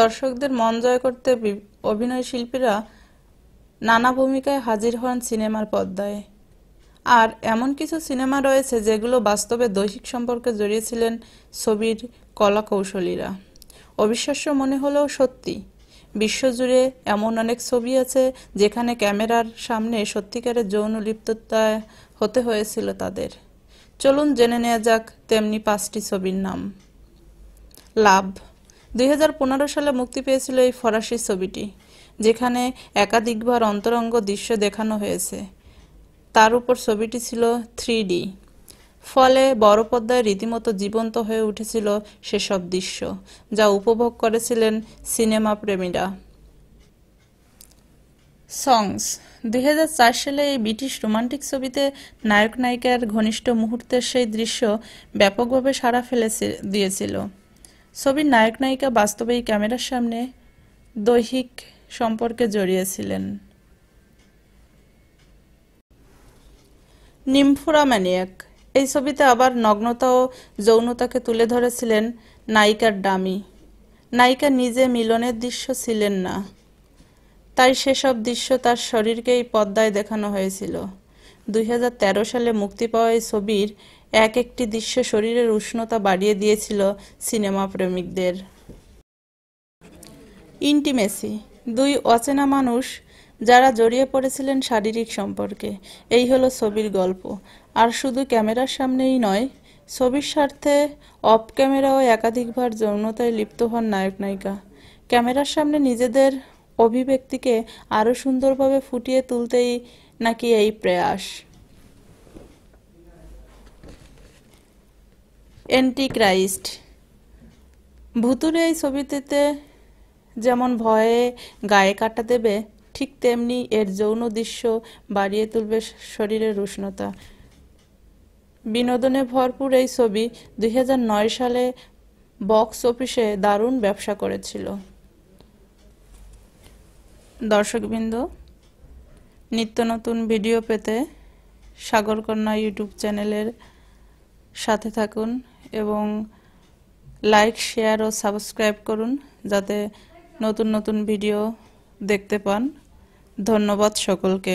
দর্শকদের মন জয় করতে অভিনয় শিল্পীরা নানা ভূমিকায় হাজির হন সিনেমার পর্দায় আর এমন কিছু সিনেমা রয়েছে যেগুলো বাস্তবে দৈহিক সম্পর্কে জড়িয়েছিলেন ছবির কলা কৌশলীরা অবিশ্বাস্য মনে হলেও সত্যি বিশ্বজুড়ে এমন অনেক ছবি আছে যেখানে ক্যামেরার সামনে সত্যিকারের যৌন লিপ্ততায় হতে হয়েছিল তাদের চলুন জেনে নেওয়া যাক তেমনি পাঁচটি ছবির নাম লাভ দুই সালে মুক্তি পেয়েছিল এই ফরাসি ছবিটি যেখানে একাধিকবার অন্তরঙ্গ দৃশ্য দেখানো হয়েছে তার উপর ছবিটি ছিল থ্রি ফলে বড় রীতিমতো জীবন্ত হয়ে উঠেছিল সেসব দৃশ্য যা উপভোগ করেছিলেন সিনেমা প্রেমীরা সংস দুই সালে এই ব্রিটিশ রোমান্টিক ছবিতে নায়ক নায়িকার ঘনিষ্ঠ মুহূর্তের সেই দৃশ্য ব্যাপকভাবে সাড়া ফেলে দিয়েছিল ছবির নায়ক নায়িকা এই ক্যামেরার সামনে দৈহিক সম্পর্কে জড়িয়েছিলেন নিম্ফুরা ম্যানিয়াক এই ছবিতে আবার নগ্নতা ও যৌনতাকে তুলে ধরেছিলেন নায়িকার ডামি নায়িকা নিজে মিলনের দৃশ্য ছিলেন না তাই সেসব দৃশ্য তার শরীরকেই পদ্মায় দেখানো হয়েছিল দুই সালে মুক্তি পাওয়া এই ছবির এক একটি দৃশ্য শরীরের উষ্ণতা বাড়িয়ে দিয়েছিল সিনেমা প্রেমিকদের ইন্টিমেসি দুই অচেনা মানুষ যারা জড়িয়ে পড়েছিলেন শারীরিক সম্পর্কে এই হলো ছবির গল্প আর শুধু ক্যামেরার সামনেই নয় ছবির স্বার্থে অফ ক্যামেরাও একাধিকবার যৌনতায় লিপ্ত হন নায়ক নায়িকা ক্যামেরার সামনে নিজেদের অভিব্যক্তিকে আরও সুন্দরভাবে ফুটিয়ে তুলতেই নাকি এই প্রয়াস অ্যান্টিক্রাইস্ট ভুতুরে এই ছবিটিতে যেমন ভয়ে গায়ে কাটা দেবে ঠিক তেমনি এর যৌন দৃশ্য বাড়িয়ে তুলবে শরীরের উষ্ণতা বিনোদনে ভরপুর এই ছবি দুই সালে বক্স অফিসে দারুণ ব্যবসা করেছিল দর্শকবৃন্দ নিত্য নতুন ভিডিও পেতে সাগরকন্যা ইউটিউব চ্যানেলের সাথে থাকুন এবং লাইক শেয়ার ও সাবস্ক্রাইব করুন যাতে নতুন নতুন ভিডিও দেখতে পান ধন্যবাদ সকলকে